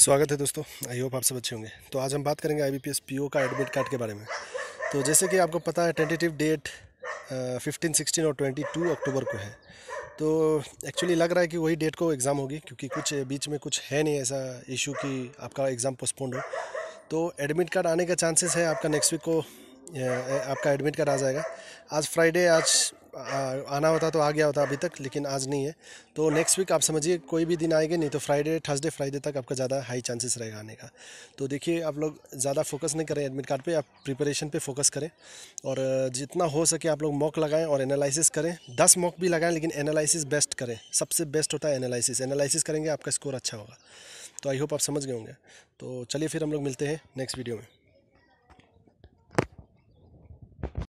स्वागत है दोस्तों आई होप आप सब अच्छे होंगे तो आज हम बात करेंगे I B P S P O का एडमिट कार्ड के बारे में तो जैसे कि आपको पता है टेंटेटिव डेट फिफ्टीन सिक्सटीन और ट्वेंटी टू अक्टूबर को है तो एक्चुअली लग रहा है कि वही डेट को एग्ज़ाम होगी क्योंकि कुछ बीच में कुछ है नहीं ऐसा इशू कि आपका एग्ज़ाम पोस्टपोन्ड हो तो एडमिट कार्ड आने का चांसेस है आपका नेक्स्ट वीक को आपका एडमिट कार्ड आ जाएगा आज फ्राइडे आज आना होता तो आ गया होता अभी तक लेकिन आज नहीं है तो नेक्स्ट वीक आप समझिए कोई भी दिन आएंगे नहीं तो फ्राइडे थर्सडे फ्राइडे तक आपका ज़्यादा हाई चांसेस रहेगा आने का तो देखिए आप लोग ज़्यादा फोकस नहीं करें एडमिट कार्ड पे आप प्रिपरेशन पे फोकस करें और जितना हो सके आप लोग मॉक लगाएं और एनालिसिस करें दस मॉक भी लगाएं लेकिन एनालिसिस बेस्ट करें सबसे बेस्ट होता है एनालिसिस एनालिसिस करेंगे आपका स्कोर अच्छा होगा तो आई होप आप समझ गए होंगे तो चलिए फिर हम लोग मिलते हैं नेक्स्ट वीडियो में